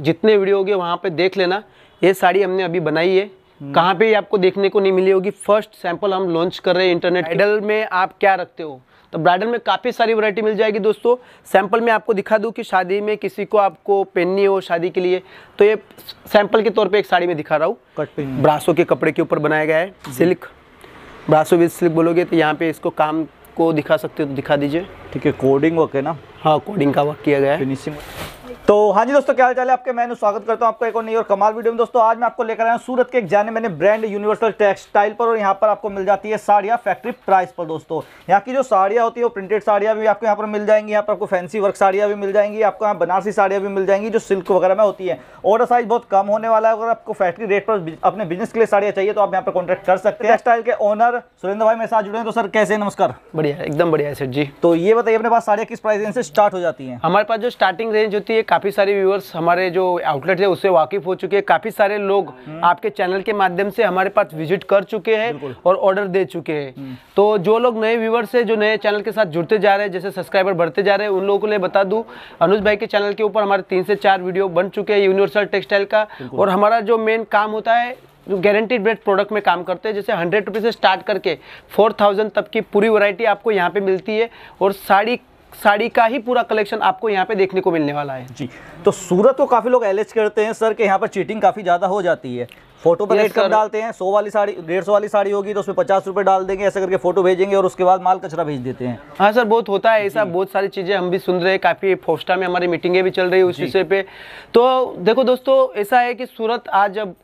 जितने वीडियो होंगे वहाँ पे देख लेना ये साड़ी हमने अभी बनाई है हम्म। कहाँ पे आपको देखने को नहीं मिली होगी फर्स्ट सैंपल हम लॉन्च कर रहे हैं इंटरनेट ब्राइडल में आप क्या रखते हो तो ब्राइडल में काफ़ी सारी वरायटी मिल जाएगी दोस्तों सैंपल में आपको दिखा दूँ कि शादी में किसी को आपको पहननी हो शादी के लिए तो ये सैंपल के तौर पर एक साड़ी में दिखा रहा हूँ कट ब्रासो के कपड़े के ऊपर बनाया गया है सिल्क ब्रासो विद सिल्क बोलोगे तो यहाँ पे इसको काम को दिखा सकते हो तो दिखा दीजिए ठीक है कोडिंग वर्क है ना हाँ कोडिंग का वर्क किया गया है फिनिशिंग तो हाँ जी दोस्तों क्या हाल चाल है आपके मैं स्वागत करता हूँ आपका एक और नई और कमाल वीडियो में दोस्तों आज मैं आपको लेकर आया हूँ सूरत के एक जाने मैंने ब्रांड यूनिवर्सल टेक्सटाइल पर और यहाँ पर आपको मिल जाती है साड़ियाँ फैक्ट्री प्राइस पर दोस्तों यहाँ की जो साड़ियाँ होती है वो प्रिंटेड साड़ियाँ भी आपको यहाँ पर मिल जाएंगी यहाँ पर आपको फैंसी वर्क साड़ियाँ भी मिल जाएंगी आपको यहाँ बनारसी साड़ियाँ भी मिल जाएंगी जो सिल्क वगैरह में होती है ऑर्डर साइज बहुत कम होने वाला है अगर आपको फैक्ट्री रेट पर अपने बिजनेस के लिए साड़ियाँ चाहिए तो आप यहाँ पर कॉन्टैक्ट कर सकते हैं टेक्सटाइल के ओनर सुरेंद्र भाई मेरे साथ जुड़े हैं तो सर कैसे नमस्कार बढ़िया एकदम बढ़िया सर जी तो ये बताइए अपने पास साड़ियाँ किस प्राइस रेंज से स्टार्ट हो जाती है हमारे पास जो स्टार्टिंग रेंज होती है काफ़ी सारे व्यूअर्स हमारे जो आउटलेट है उससे वाकिफ हो चुके हैं काफ़ी सारे लोग हम्म। आपके चैनल के माध्यम से हमारे पास विजिट कर चुके हैं और ऑर्डर दे चुके हैं हम्म। तो जो लोग नए व्यूअर्स है जो नए चैनल के साथ जुड़ते जा रहे हैं जैसे सब्सक्राइबर बढ़ते जा रहे हैं उन लोगों को लिए बता दू अनुज भाई के चैनल के ऊपर हमारे तीन से चार वीडियो बन चुके हैं यूनिवर्सल टेक्सटाइल का और हमारा जो मेन काम होता है जो गारंटीड ब्रेड प्रोडक्ट में काम करते हैं जैसे हंड्रेड रुपीज़ से स्टार्ट करके फोर थाउजेंड तक की पूरी वैरायटी आपको यहाँ पे मिलती है और साड़ी साड़ी का ही पूरा कलेक्शन आपको यहाँ पे देखने को मिलने वाला है जी तो सूरत को काफ़ी लोग एलेज करते हैं सर कि यहाँ पर चीटिंग काफ़ी ज़्यादा हो जाती है फोटो पर रेट कम डालते हैं सौ वाली साड़ी डेढ़ सौ वाली साड़ी होगी तो उसमें पचास रुपये डाल देंगे ऐसा करके फोटो भेजेंगे और उसके बाद माल कचरा भेज देते हैं हाँ सर बहुत होता है ऐसा बहुत सारी चीज़ें हम भी सुन रहे हैं काफ़ी फोस्टा में हमारी मीटिंगें भी चल रही है उस विषय पे तो देखो दोस्तों ऐसा है कि सूरत आज जब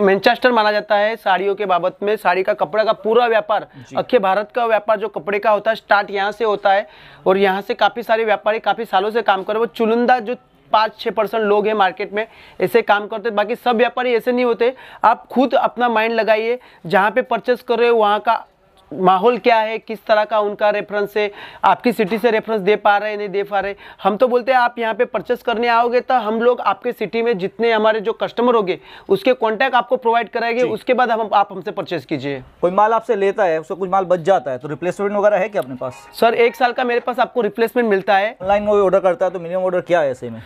मैनचेस्टर माना जाता है साड़ियों के बाबत में साड़ी का कपड़ा का पूरा व्यापार अखिल भारत का व्यापार जो कपड़े का होता है स्टार्ट यहाँ से होता है और यहाँ से काफ़ी सारे व्यापारी काफ़ी सालों से काम कर रहे वो चुनिंदा जो पाँच छः परसेंट लोग हैं मार्केट में ऐसे काम करते बाकी सब व्यापारी ऐसे नहीं होते आप खुद अपना माइंड लगाइए जहाँ पे परचेस कर रहे हो वहाँ का माहौल क्या है किस तरह का उनका रेफरेंस है आपकी सिटी से रेफरेंस दे पा रहे हैं नहीं दे पा रहे हम तो बोलते हैं आप यहाँ पे परचेस करने आओगे तो हम लोग आपके सिटी में जितने हमारे जो कस्टमर होंगे उसके कॉन्टैक्ट आपको प्रोवाइड कराएंगे उसके बाद हम आप हमसे परचेस कीजिए कोई माल आपसे लेता है उसको कुछ माल बच जाता है तो रिप्लेसमेंट वगैरह है क्या अपने पास सर एक साल का मेरे पास आपको रिप्लेसमेंट मिलता है ऑनलाइन में ऑर्डर करता है तो मिनिमम ऑर्डर क्या है ऐसे में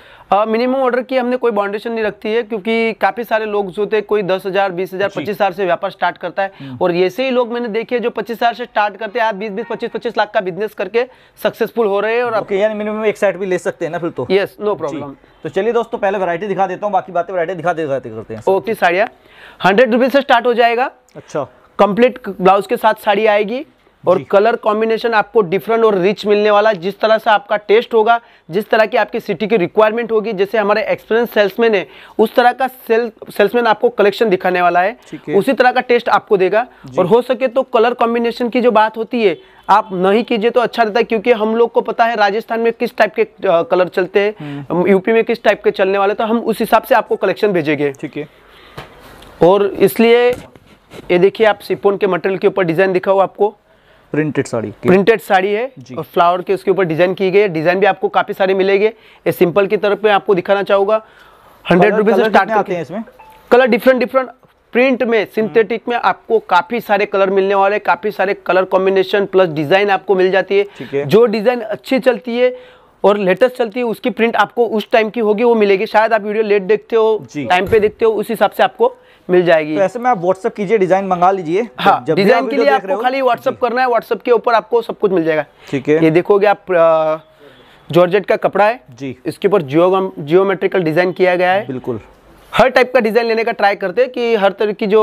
मिनिमम ऑर्डर की हमने कोई बाउंडेशन नहीं रखती है क्योंकि काफ़ी सारे लोग जो थे कोई दस हज़ार बीस हज़ार पच्चीस हज़ार से व्यापार स्टार्ट करता है हम्म। और ऐसे ही लोग मैंने देखे जो पच्चीस पच्चीस हजार से स्टार्ट करते हैं आप बीस बीस पच्चीस पच्चीस लाख का बिजनेस करके सक्सेसफुल हो रहे हैं और आपके यार मिनिमम एक साइड भी ले सकते हैं ना फिर तो यस नो प्रॉब्लम तो चलिए दोस्तों पहले वैरायटी दिखा देता हूँ बाकी बातें वैरायटी दिखा दिखाते करते हैं ओके साड़िया हंड्रेड रुपीज से स्टार्ट हो जाएगा अच्छा कंप्लीट ब्लाउज के साथ साड़ी आएगी और कलर कॉम्बिनेशन आपको डिफरेंट और रिच मिलने वाला जिस तरह से आपका टेस्ट होगा जिस तरह की आपकी सिटी की रिक्वायरमेंट होगी जैसे हमारे एक्सपीरियंस सेल्समैन है उस तरह का सेल सेल्समैन आपको कलेक्शन दिखाने वाला है उसी तरह का टेस्ट आपको देगा और हो सके तो कलर कॉम्बिनेशन की जो बात होती है आप नहीं कीजिए तो अच्छा रहता है क्योंकि हम लोग को पता है राजस्थान में किस टाइप के कलर चलते हैं यूपी हम्म। में किस टाइप के चलने वाले तो हम उस हिसाब से आपको कलेक्शन भेजेंगे ठीक है और इसलिए ये देखिए आप सिपोन के मटेरियल के ऊपर डिज़ाइन दिखाओ आपको प्रिंटेड साड़ी प्रिंटेड साड़ी है और फ्लावर के उसके ऊपर डिजाइन की गई है डिजाइन भी आपको काफी सारे मिलेंगे ये सिंपल की तरफ में आपको दिखाना चाहूंगा हंड्रेड रुपीज से स्टार्ट करते हैं इसमें कलर डिफरेंट डिफरेंट प्रिंट में सिंथेटिक हम्म। में आपको काफी सारे कलर मिलने वाले काफी सारे कलर कॉम्बिनेशन प्लस डिजाइन आपको मिल जाती है जो डिजाइन अच्छी चलती है और लेटेस्ट चलती है उसकी प्रिंट आपको उस टाइम की होगी वो मिलेगी शायद आप वीडियो लेट देखते हो टाइम पे देखते हो उस हिसाब से आपको मिल जाएगी तो ऐसे में आप व्हाट्सअप कीजिए डिजाइन मंगा लीजिए हाँ डिजाइन के लिए आपको खाली व्हाट्सअप करना है व्हाट्सअप के ऊपर आपको सब कुछ मिल जाएगा ठीक है ये देखोगे आप जॉर्जेट का कपड़ा है जी इसके ऊपर जियोमेट्रिकल डिजाइन किया गया है बिल्कुल हर टाइप का डिज़ाइन लेने का ट्राई करते हैं कि हर तरह की जो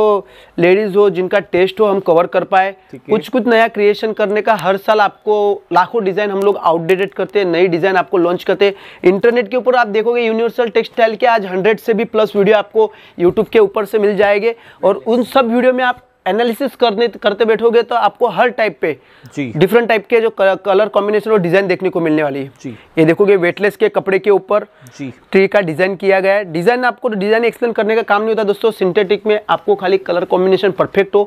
लेडीज़ हो जिनका टेस्ट हो हम कवर कर पाए कुछ कुछ नया क्रिएशन करने का हर साल आपको लाखों डिज़ाइन हम लोग आउटडेटेड करते हैं नई डिज़ाइन आपको लॉन्च करते हैं इंटरनेट के ऊपर आप देखोगे यूनिवर्सल टेक्सटाइल के आज हंड्रेड से भी प्लस वीडियो आपको यूट्यूब के ऊपर से मिल जाएंगे और उन सब वीडियो में आप एनालिसिस करने करते बैठोगे तो आपको हर टाइप पे डिफरेंट टाइप के जो कलर कॉम्बिनेशन और डिजाइन देखने को मिलने वाली है ये देखोगे वेटलेस के कपड़े के ऊपर ट्री का डिजाइन किया गया है डिजाइन आपको डिजाइन एक्सप्लेन करने का काम नहीं होता दोस्तों सिंथेटिक में आपको खाली कलर कॉम्बिनेशन परफेक्ट हो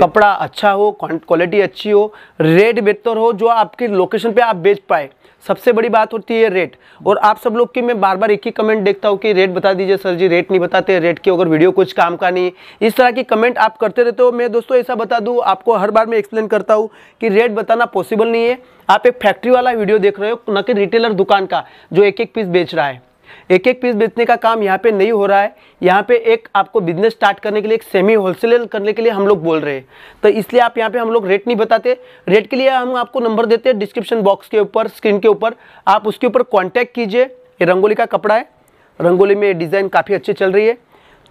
कपड़ा अच्छा हो क्वालिटी अच्छी हो रेट बेहतर हो जो आपके लोकेशन पे आप बेच पाए सबसे बड़ी बात होती है रेट और आप सब लोग की मैं बार बार एक ही कमेंट देखता हूँ कि रेट बता दीजिए सर जी रेट नहीं बताते रेट की अगर वीडियो कुछ काम का नहीं इस तरह की कमेंट आप करते रहते हो मैं दोस्तों ऐसा बता दूँ आपको हर बार मैं एक्सप्लेन करता हूँ कि रेट बताना पॉसिबल नहीं है आप एक फैक्ट्री वाला वीडियो देख रहे हो न कि रिटेलर दुकान का जो एक एक पीस बेच रहा है एक एक पीस बेचने का काम यहाँ पे नहीं हो रहा है यहाँ पे एक आपको बिजनेस स्टार्ट करने के लिए एक सेमी होलसेल करने के लिए हम लोग बोल रहे हैं तो इसलिए आप यहाँ पे हम लोग रेट नहीं बताते रेट के लिए हम आपको नंबर देते हैं डिस्क्रिप्शन बॉक्स के ऊपर स्क्रीन के ऊपर आप उसके ऊपर कॉन्टैक्ट कीजिए ये रंगोली का कपड़ा है रंगोली में डिज़ाइन काफ़ी अच्छी चल रही है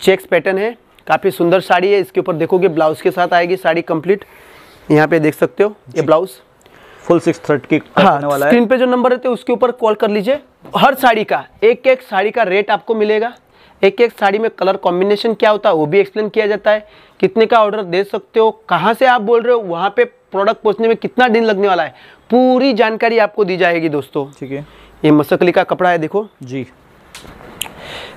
चेक्स पैटर्न है काफ़ी सुंदर साड़ी है इसके ऊपर देखोगे ब्लाउज़ के साथ आएगी साड़ी कंप्लीट यहाँ पे देख सकते हो ये ब्लाउज़ फुल सिक्स थर्ट की हाँ वाला स्क्रीन पे जो नंबर रहते हैं उसके ऊपर कॉल कर लीजिए हर साड़ी का एक एक साड़ी का रेट आपको मिलेगा एक एक साड़ी में कलर कॉम्बिनेशन क्या होता है वो भी एक्सप्लेन किया जाता है कितने का ऑर्डर दे सकते हो कहाँ से आप बोल रहे हो वहाँ पे प्रोडक्ट पहुँचने में कितना दिन लगने वाला है पूरी जानकारी आपको दी जाएगी दोस्तों ठीक है ये मसकली का कपड़ा है देखो जी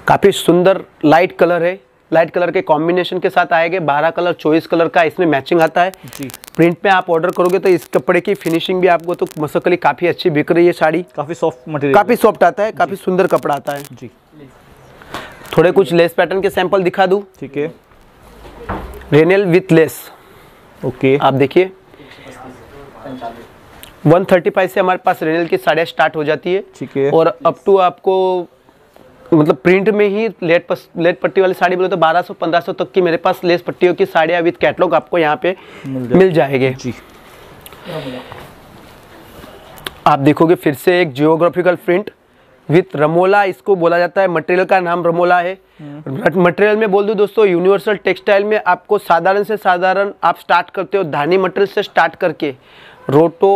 काफ़ी सुंदर लाइट कलर है लाइट कलर के कॉम्बिनेशन के साथ आएंगे बारह कलर चौबीस कलर का इसमें मैचिंग आता है जी प्रिंट में आप ऑर्डर करोगे तो इस कपड़े की फिनिशिंग भी आपको तो मसकली काफी अच्छी बिक रही है साड़ी काफी सॉफ्ट मटेरियल काफी सॉफ्ट आता है काफी सुंदर कपड़ा आता है जी थोड़े कुछ लेस पैटर्न के सैंपल दिखा दू ठीक है रेनेल विथ लेस ओके आप देखिए 135 से हमारे पास रेनेल की साड़ियाँ स्टार्ट हो जाती है ठीक है और अप टू आपको मतलब प्रिंट में ही लेट पस, लेट पट्टी वाली साड़ी बोले तो 1200 1500 तक की मेरे पास लेस पट्टियों की साड़ियाँ विद कैटलॉग आपको यहाँ पे मिल, जाएंगे आप देखोगे फिर से एक जियोग्राफिकल प्रिंट विथ रमोला इसको बोला जाता है मटेरियल का नाम रमोला है मटेरियल हम्म। में बोल दूँ दोस्तों यूनिवर्सल टेक्सटाइल में आपको साधारण से साधारण आप स्टार्ट करते हो धानी मटेरियल से स्टार्ट करके रोटो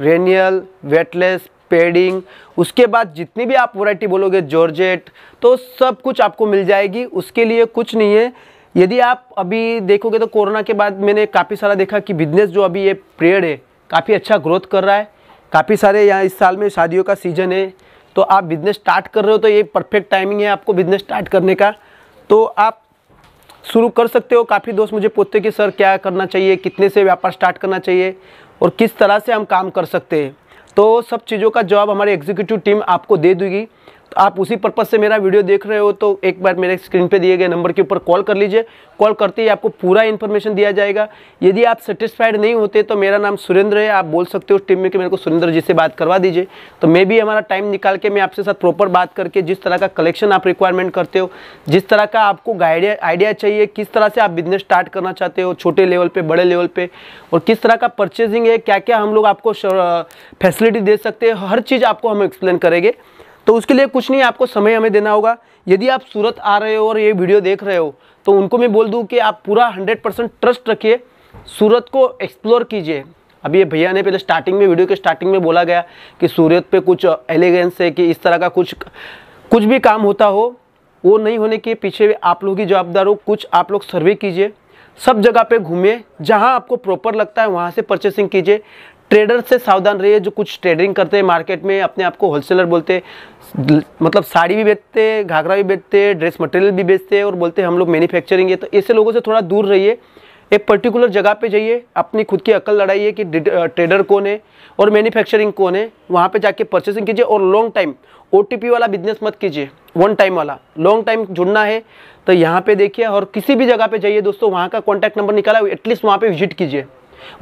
रेनियल वेटलेस पेडिंग उसके बाद जितनी भी आप वैरायटी बोलोगे जॉर्जेट तो सब कुछ आपको मिल जाएगी उसके लिए कुछ नहीं है यदि आप अभी देखोगे तो कोरोना के बाद मैंने काफ़ी सारा देखा कि बिजनेस जो अभी ये पीरियड है काफ़ी अच्छा ग्रोथ कर रहा है काफ़ी सारे यहाँ इस साल में शादियों का सीज़न है तो आप बिज़नेस स्टार्ट कर रहे हो तो ये परफेक्ट टाइमिंग है आपको बिज़नेस स्टार्ट करने का तो आप शुरू कर सकते हो काफ़ी दोस्त मुझे पूछते कि सर क्या करना चाहिए कितने से व्यापार स्टार्ट करना चाहिए और किस तरह से हम काम कर सकते हैं तो सब चीज़ों का जवाब हमारी एग्जीक्यूटिव टीम आपको दे देगी तो आप उसी पर्पज़ से मेरा वीडियो देख रहे हो तो एक बार मेरे स्क्रीन पे दिए गए नंबर के ऊपर कॉल कर लीजिए कॉल करते ही आपको पूरा इन्फॉर्मेशन दिया जाएगा यदि आप सेटिस्फाइड नहीं होते तो मेरा नाम सुरेंद्र है आप बोल सकते हो टीम में कि मेरे को सुरेंद्र जी से बात करवा दीजिए तो मैं भी हमारा टाइम निकाल के मैं आपसे साथ प्रॉपर बात करके जिस तरह का कलेक्शन आप रिक्वायरमेंट करते हो जिस तरह का आपको आइडिया आइडिया चाहिए किस तरह से आप बिजनेस स्टार्ट करना चाहते हो छोटे लेवल पर बड़े लेवल पर और किस तरह का परचेजिंग है क्या क्या हम लोग आपको फैसिलिटी दे सकते हैं हर चीज़ आपको हम एक्सप्लेन करेंगे तो उसके लिए कुछ नहीं आपको समय हमें देना होगा यदि आप सूरत आ रहे हो और ये वीडियो देख रहे हो तो उनको मैं बोल दूँ कि आप पूरा हंड्रेड परसेंट ट्रस्ट रखिए सूरत को एक्सप्लोर कीजिए अभी ये भैया ने पहले स्टार्टिंग में वीडियो के स्टार्टिंग में बोला गया कि सूरत पे कुछ एलिगेंस है कि इस तरह का कुछ कुछ भी काम होता हो वो नहीं होने के पीछे आप लोग ही जवाबदार हो कुछ आप लोग सर्वे कीजिए सब जगह पे घूमिए जहाँ आपको प्रॉपर लगता है वहाँ से परचेसिंग कीजिए ट्रेडर से सावधान रहिए जो कुछ ट्रेडिंग करते हैं मार्केट में अपने आप को होलसेलर बोलते मतलब साड़ी भी बेचते हैं घाघरा भी बेचते हैं ड्रेस मटेरियल भी बेचते हैं और बोलते हैं हम लोग मैन्युफैक्चरिंग है तो ऐसे लोगों से थोड़ा दूर रहिए एक पर्टिकुलर जगह पे जाइए अपनी खुद की अकल लड़ाइए कि ट्रेडर कौन है और मैन्युफैक्चरिंग कौन है वहाँ पे जाके परचेसिंग कीजिए और लॉन्ग टाइम ओ वाला बिजनेस मत कीजिए वन टाइम वाला लॉन्ग टाइम जुड़ना है तो यहाँ पे देखिए और किसी भी जगह पे जाइए दोस्तों वहाँ का कॉन्टैक्ट नंबर निकाला एटलीस्ट वहाँ पे विजिट कीजिए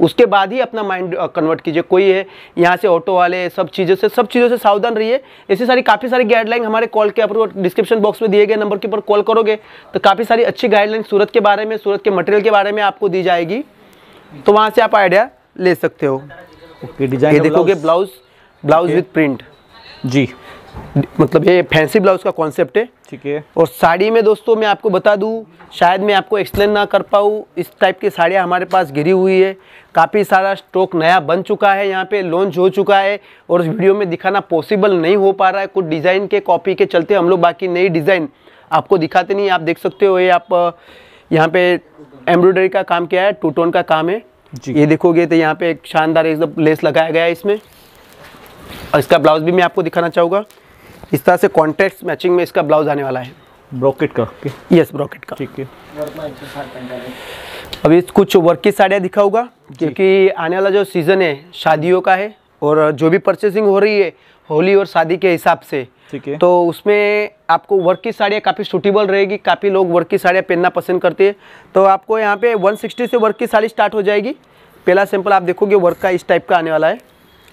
उसके बाद ही अपना माइंड कन्वर्ट कीजिए कोई है यहाँ से ऑटो वाले सब चीज़ों से सब चीज़ों से सावधान रहिए ऐसी सारी काफ़ी सारी गाइडलाइन हमारे कॉल के ऊपर डिस्क्रिप्शन बॉक्स में दिए गए नंबर के ऊपर कॉल करोगे तो काफ़ी सारी अच्छी गाइडलाइन सूरत के बारे में सूरत के मटेरियल के बारे में आपको दी जाएगी तो वहाँ से आप आइडिया ले सकते हो ओके डिजाइन देखोगे ब्लाउज ब्लाउज विथ प्रिंट जी मतलब ये फैंसी ब्लाउज का कॉन्सेप्ट है ठीक है और साड़ी में दोस्तों मैं आपको बता दूँ शायद मैं आपको एक्सप्लेन ना कर पाऊँ इस टाइप की साड़ियाँ हमारे पास गिरी हुई है काफ़ी सारा स्टॉक नया बन चुका है यहाँ पे लॉन्च हो चुका है और वीडियो में दिखाना पॉसिबल नहीं हो पा रहा है कुछ डिज़ाइन के कॉपी के चलते हम लोग बाकी नई डिज़ाइन आपको दिखाते नहीं आप देख सकते हो ये आप यहाँ पे एम्ब्रॉयडरी का काम किया है टूटोन का काम है ये देखोगे तो यहाँ पे एक शानदार एकदम लेस लगाया गया है इसमें और इसका ब्लाउज भी मैं आपको दिखाना चाहूँगा इस तरह से कॉन्ट्रेक्ट मैचिंग में इसका ब्लाउज आने वाला है ब्रॉकेट का यस ब्रॉकेट का ठीक है अभी कुछ वर्क की साड़ियाँ दिखाऊंगा क्योंकि आने वाला जो सीज़न है शादियों का है और जो भी परचेसिंग हो रही है होली और शादी के हिसाब से ठीक है तो उसमें आपको वर्क की साड़ियाँ काफ़ी सूटेबल रहेगी काफ़ी लोग वर्क की साड़ियाँ पहनना पसंद करते हैं तो आपको यहाँ पे 160 से वर्क की साड़ी स्टार्ट हो जाएगी पहला सैंपल आप देखोगे वर्क का इस टाइप का आने वाला है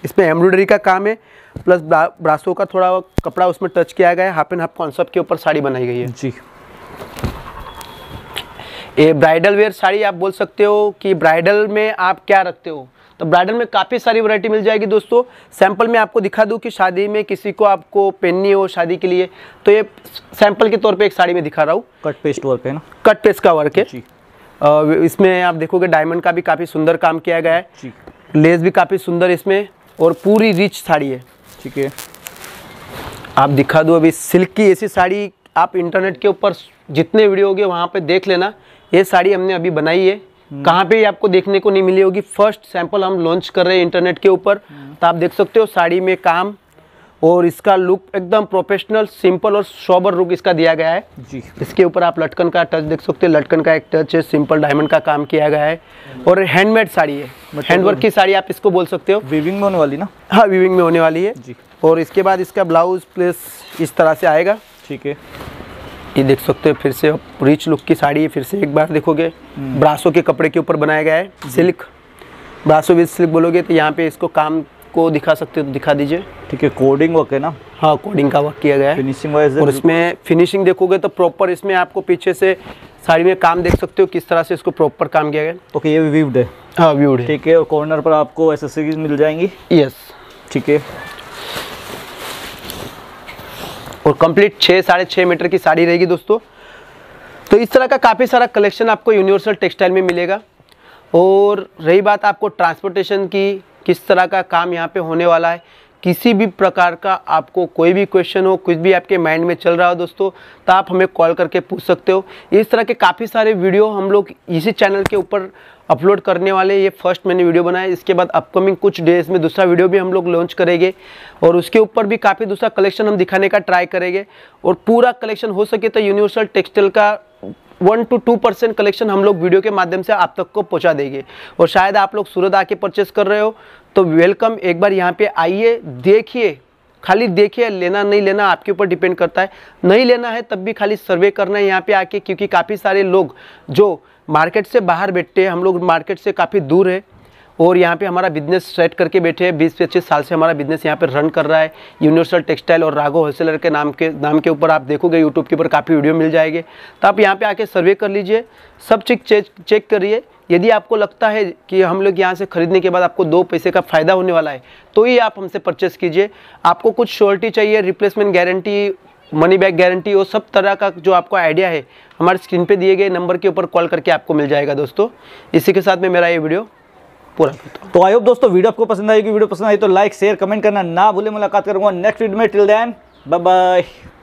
इसमें एम्ब्रॉयडरी का काम है प्लस ब्रासो का थोड़ा कपड़ा उसमें टच किया गया है हाफ एंड हाफ कॉन्सेप्ट के ऊपर साड़ी बनाई गई है जी ये ब्राइडल वेयर साड़ी आप बोल सकते हो कि ब्राइडल में आप क्या रखते हो तो ब्राइडल में काफ़ी सारी वैरायटी मिल जाएगी दोस्तों सैंपल में आपको दिखा दूँ कि शादी में किसी को आपको पहननी हो शादी के लिए तो ये सैंपल के तौर पे एक साड़ी में दिखा रहा हूँ कट पेस्ट वर्क है ना कट पेस्ट का वर्क है इसमें आप देखोगे डायमंड का भी काफ़ी सुंदर काम किया गया है लेस भी काफ़ी सुंदर इसमें और पूरी रिच साड़ी है ठीक है आप दिखा दो अभी सिल्क की ऐसी साड़ी आप इंटरनेट के ऊपर जितने वीडियो होंगे वहाँ पे देख लेना ये साड़ी हमने अभी बनाई है हम्म। कहाँ पे आपको देखने को नहीं मिली होगी फर्स्ट सैंपल हम लॉन्च कर रहे हैं इंटरनेट के ऊपर हम्म। तो आप देख सकते हो साड़ी में काम और इसका लुक एकदम प्रोफेशनल सिंपल और सॉबर लुक इसका दिया गया है जी इसके ऊपर आप लटकन का टच देख सकते हैं लटकन का एक टच है सिंपल डायमंड का काम किया गया है और हैंडमेड साड़ी है हैंडवर्क मतलब की साड़ी आप इसको बोल सकते हो विविंग में होने वाली ना हाँ विविंग में होने वाली है जी और इसके बाद इसका ब्लाउज प्लेस इस तरह से आएगा ठीक है ये देख सकते हो फिर से रिच लुक की साड़ी है फिर से एक बार देखोगे ब्रासो हम्म। के कपड़े के ऊपर बनाया गया है सिल्क ब्रासो विद सिल्क बोलोगे तो यहाँ पे इसको काम आपको दिखा सकते हो तो दिखा दीजिए ठीक है कोडिंग वर्क है ना हाँ कोडिंग का वर्क किया गया है फिनिशिंग वाइज और इसमें फिनिशिंग देखोगे तो प्रॉपर इसमें आपको पीछे से साड़ी में काम देख सकते हो किस तरह से इसको प्रॉपर काम किया गया ओके ये व्यूड है हाँ व्यूड ठीक है और कॉर्नर पर आपको एसेसरीज मिल जाएंगी यस ठीक है और कंप्लीट छः साढ़े छः मीटर की साड़ी रहेगी दोस्तों तो इस तरह का काफ़ी सारा कलेक्शन आपको यूनिवर्सल टेक्सटाइल में मिलेगा और रही बात आपको ट्रांसपोर्टेशन की किस तरह का काम यहाँ पे होने वाला है किसी भी प्रकार का आपको कोई भी क्वेश्चन हो कुछ भी आपके माइंड में चल रहा हो दोस्तों तो आप हमें कॉल करके पूछ सकते हो इस तरह के काफ़ी सारे वीडियो हम लोग इसी चैनल के ऊपर अपलोड करने वाले ये फर्स्ट मैंने वीडियो बनाया इसके बाद अपकमिंग कुछ डेज में दूसरा वीडियो भी हम लोग लॉन्च करेंगे और उसके ऊपर भी काफ़ी दूसरा कलेक्शन हम दिखाने का ट्राई करेंगे और पूरा कलेक्शन हो सके तो यूनिवर्सल टेक्सटाइल का one two two percent collection हम लोग वीडियो के माध्यम से आप तक को पहुंचा देंगे और शायद आप लोग सूरत आके परचेस कर रहे हो तो वेलकम एक बार यहाँ पे आइए देखिए खाली देखिए लेना नहीं लेना आपके ऊपर डिपेंड करता है नहीं लेना है तब भी खाली सर्वे करना है यहाँ पे आके क्योंकि काफ़ी सारे लोग जो मार्केट से बाहर बैठते हैं हम लोग मार्केट से काफ़ी दूर है और यहाँ पे हमारा बिजनेस सेट करके बैठे हैं बीस पच्चीस साल से हमारा बिजनेस यहाँ पे रन कर रहा है यूनिवर्सल टेक्सटाइल और राघो होलसेलर के नाम के नाम के ऊपर आप देखोगे यूट्यूब के ऊपर काफ़ी वीडियो मिल जाएंगे तो आप यहाँ पर आके सर्वे कर लीजिए सब चीज चेक चेक करिए यदि आपको लगता है कि हम लोग यहाँ से ख़रीदने के बाद आपको दो पैसे का फ़ायदा होने वाला है तो ही आप हमसे परचेस कीजिए आपको कुछ श्योरिटी चाहिए replacement guarantee money back guarantee और सब तरह का जो आपको आइडिया है हमारे स्क्रीन पे दिए गए नंबर के ऊपर कॉल करके आपको मिल जाएगा दोस्तों इसी के साथ में मेरा ये वीडियो पूरा तो आई होप दोस्तों वीडियो आपको पसंद आएगी वीडियो पसंद आई तो लाइक शेयर कमेंट करना ना भूले मुलाकात करूंगा नेक्स्ट वीडियो में टिल देन बाय बाय